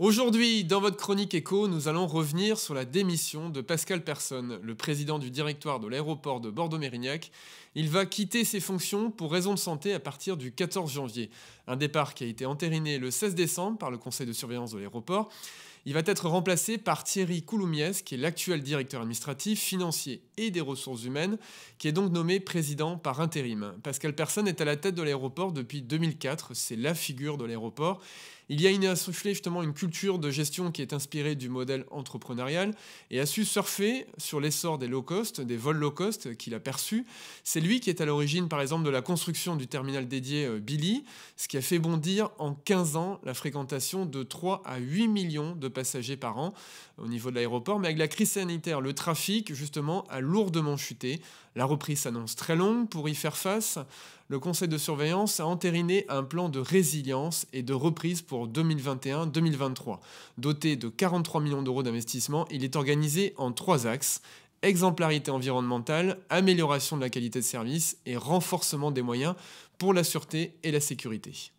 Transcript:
Aujourd'hui, dans votre chronique écho, nous allons revenir sur la démission de Pascal Personne, le président du directoire de l'aéroport de Bordeaux-Mérignac. Il va quitter ses fonctions pour raison de santé à partir du 14 janvier, un départ qui a été entériné le 16 décembre par le conseil de surveillance de l'aéroport. Il va être remplacé par Thierry Couloumiès, qui est l'actuel directeur administratif, financier et des ressources humaines, qui est donc nommé président par intérim. Pascal Persson est à la tête de l'aéroport depuis 2004, c'est la figure de l'aéroport. Il y a insufflé justement une culture de gestion qui est inspirée du modèle entrepreneurial et a su surfer sur l'essor des low cost, des vols low cost qu'il a perçus. C'est lui qui est à l'origine par exemple de la construction du terminal dédié euh, Billy, ce qui a fait bondir en 15 ans la fréquentation de 3 à 8 millions de passagers par an au niveau de l'aéroport. Mais avec la crise sanitaire, le trafic justement a lourdement chuté. La reprise s'annonce très longue. Pour y faire face, le conseil de surveillance a entériné un plan de résilience et de reprise pour 2021-2023. Doté de 43 millions d'euros d'investissement, il est organisé en trois axes exemplarité environnementale, amélioration de la qualité de service et renforcement des moyens pour la sûreté et la sécurité.